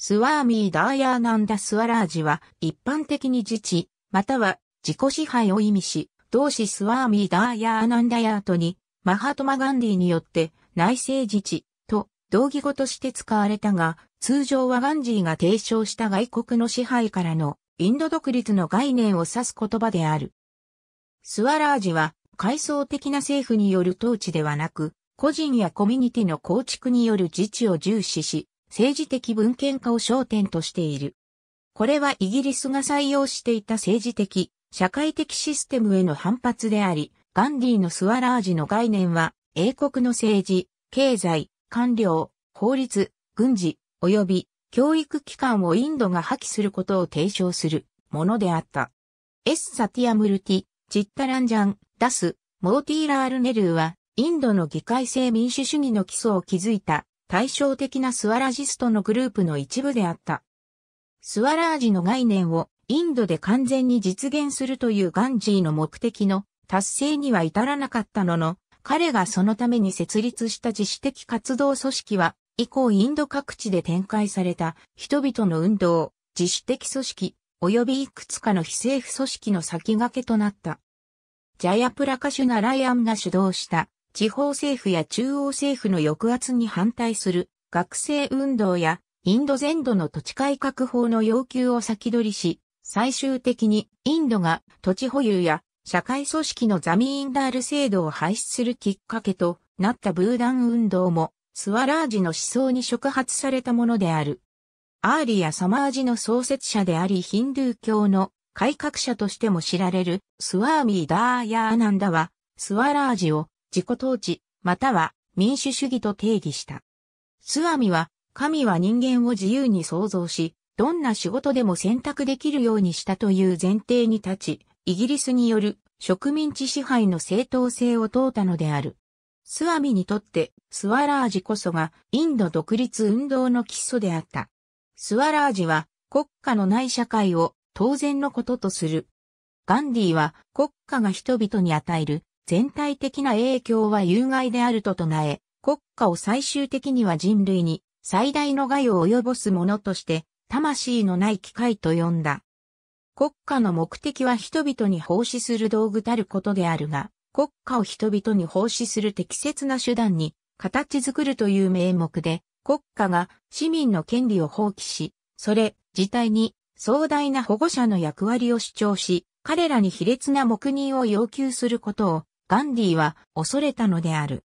スワーミー・ダーヤーナンダ・スワラージは一般的に自治、または自己支配を意味し、同志スワーミー・ダーヤーナンダヤートにマハトマ・ガンディによって内政自治と同義語として使われたが、通常はガンジーが提唱した外国の支配からのインド独立の概念を指す言葉である。スワラージは階層的な政府による統治ではなく、個人やコミュニティの構築による自治を重視し、政治的文献化を焦点としている。これはイギリスが採用していた政治的、社会的システムへの反発であり、ガンディのスワラージの概念は、英国の政治、経済、官僚、法律、軍事、及び教育機関をインドが破棄することを提唱するものであった。エス・サティアムルティ、チッタランジャン、ダス、モーティーラール・ネルーは、インドの議会制民主主義の基礎を築いた対照的なスワラジストのグループの一部であった。スワラージの概念をインドで完全に実現するというガンジーの目的の達成には至らなかったのの、彼がそのために設立した自主的活動組織は、以降インド各地で展開された人々の運動、自主的組織、及びいくつかの非政府組織の先駆けとなった。ジャヤプラカシュナライアンが主導した地方政府や中央政府の抑圧に反対する学生運動やインド全土の土地改革法の要求を先取りし、最終的にインドが土地保有や社会組織のザミーンダール制度を廃止するきっかけとなったブーダン運動もスワラージの思想に触発されたものである。アーリやサマージの創設者でありヒンドゥー教の改革者としても知られるスワーミー・ダーヤーナンダはスワラージを自己統治、または民主主義と定義した。スワミは、神は人間を自由に創造し、どんな仕事でも選択できるようにしたという前提に立ち、イギリスによる植民地支配の正当性を問うたのである。スワミにとってスワラージこそがインド独立運動の基礎であった。スワラージは国家のない社会を当然のこととする。ガンディは国家が人々に与える全体的な影響は有害であると唱え、国家を最終的には人類に最大の害を及ぼすものとして、魂のない機械と呼んだ。国家の目的は人々に奉仕する道具たることであるが、国家を人々に奉仕する適切な手段に形作るという名目で、国家が市民の権利を放棄し、それ自体に壮大な保護者の役割を主張し、彼らに卑劣な黙認を要求することをガンディは恐れたのである。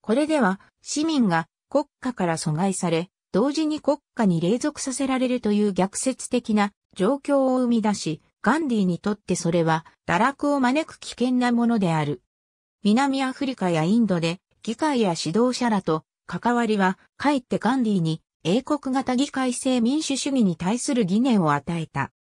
これでは市民が国家から阻害され、同時に国家に隷属させられるという逆説的な状況を生み出し、ガンディにとってそれは堕落を招く危険なものである。南アフリカやインドで議会や指導者らと関わりは、かえってガンディに英国型議会制民主主義に対する疑念を与えた。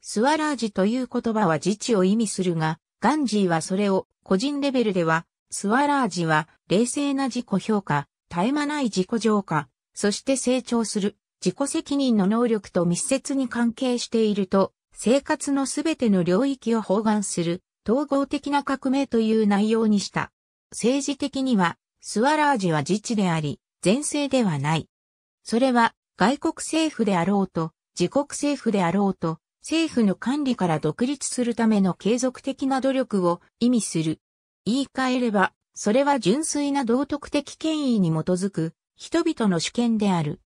スワラージという言葉は自治を意味するが、ガンジーはそれを個人レベルでは、スワラージは冷静な自己評価、絶え間ない自己浄化、そして成長する自己責任の能力と密接に関係していると、生活のすべての領域を包含する統合的な革命という内容にした。政治的には、スワラージは自治であり、前世ではない。それは、外国政府であろうと、自国政府であろうと、政府の管理から独立するための継続的な努力を意味する。言い換えれば、それは純粋な道徳的権威に基づく人々の主権である。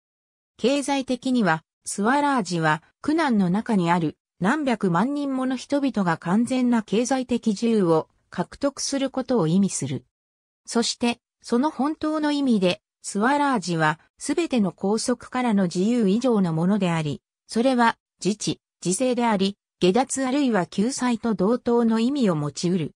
経済的には、スワラージは苦難の中にある何百万人もの人々が完全な経済的自由を獲得することを意味する。そして、その本当の意味で、スワラージはすべての拘束からの自由以上のものであり、それは自治、自制であり、下脱あるいは救済と同等の意味を持ち得る。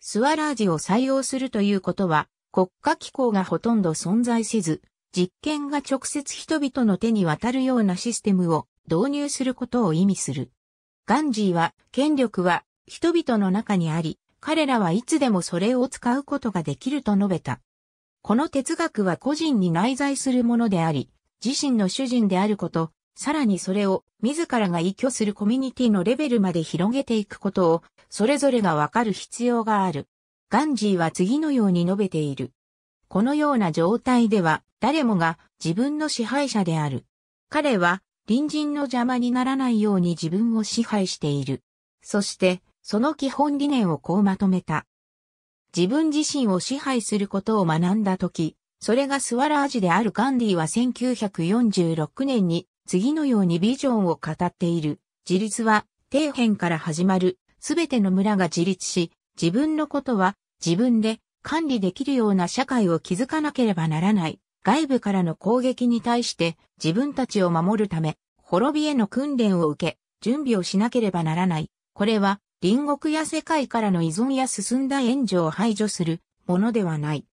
スワラージを採用するということは、国家機構がほとんど存在せず、実験が直接人々の手に渡るようなシステムを導入することを意味する。ガンジーは、権力は人々の中にあり、彼らはいつでもそれを使うことができると述べた。この哲学は個人に内在するものであり、自身の主人であること、さらにそれを自らが依拠するコミュニティのレベルまで広げていくことを、それぞれがわかる必要がある。ガンジーは次のように述べている。このような状態では、誰もが自分の支配者である。彼は、隣人の邪魔にならないように自分を支配している。そして、その基本理念をこうまとめた。自分自身を支配することを学んだとき、それがスワラージであるガンディは1946年に次のようにビジョンを語っている。自立は、底辺から始まる、すべての村が自立し、自分のことは、自分で管理できるような社会を築かなければならない。外部からの攻撃に対して自分たちを守るため、滅びへの訓練を受け、準備をしなければならない。これは、隣国や世界からの依存や進んだ援助を排除するものではない。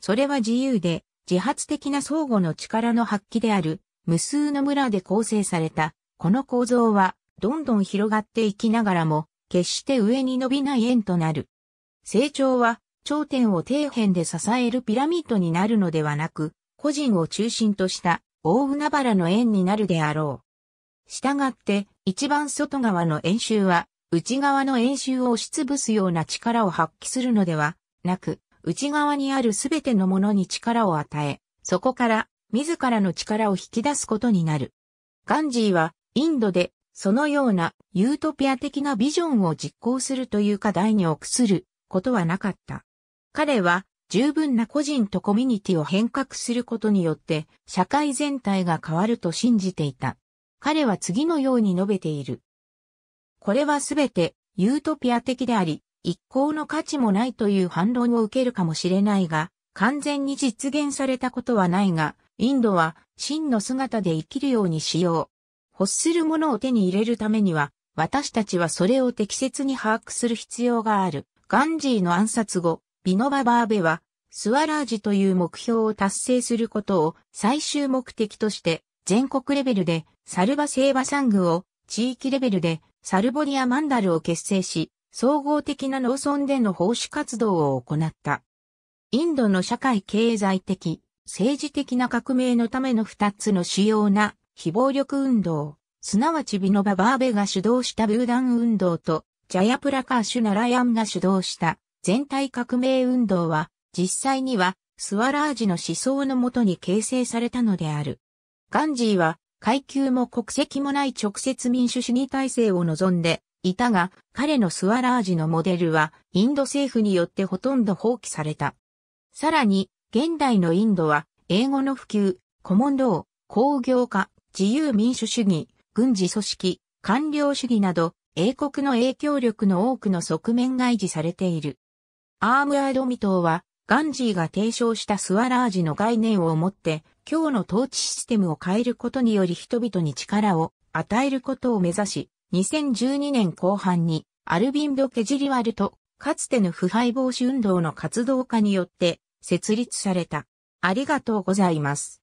それは自由で、自発的な相互の力の発揮である。無数の村で構成された、この構造は、どんどん広がっていきながらも、決して上に伸びない円となる。成長は、頂点を底辺で支えるピラミッドになるのではなく、個人を中心とした大海原の円になるであろう。従って、一番外側の円周は、内側の円周を押しつぶすような力を発揮するのではなく、内側にあるすべてのものに力を与え、そこから自らの力を引き出すことになる。ガンジーは、インドで、そのようなユートピア的なビジョンを実行するという課題に臆することはなかった。彼は、十分な個人とコミュニティを変革することによって、社会全体が変わると信じていた。彼は次のように述べている。これはすべて、ユートピア的であり、一向の価値もないという反論を受けるかもしれないが、完全に実現されたことはないが、インドは真の姿で生きるようにしよう。欲するものを手に入れるためには、私たちはそれを適切に把握する必要がある。ガンジーの暗殺後、ビノババーベは、スワラージという目標を達成することを最終目的として、全国レベルでサルバセーバサングを、地域レベルでサルボリアマンダルを結成し、総合的な農村での奉仕活動を行った。インドの社会経済的、政治的な革命のための二つの主要な非暴力運動、すなわちビノバ・バーベが主導したブーダン運動と、ジャヤプラカーシュ・ナラヤンが主導した全体革命運動は、実際にはスワラージの思想のもとに形成されたのである。ガンジーは階級も国籍もない直接民主主義体制を望んでいたが、彼のスワラージのモデルはインド政府によってほとんど放棄された。さらに、現代のインドは、英語の普及、コモンロー、工業化、自由民主主義、軍事組織、官僚主義など、英国の影響力の多くの側面が維持されている。アームアードミトは、ガンジーが提唱したスワラージの概念をもって、今日の統治システムを変えることにより人々に力を与えることを目指し、2012年後半にアルビン・ド・ケジリワルと、かつての腐敗防止運動の活動家によって、設立された。ありがとうございます。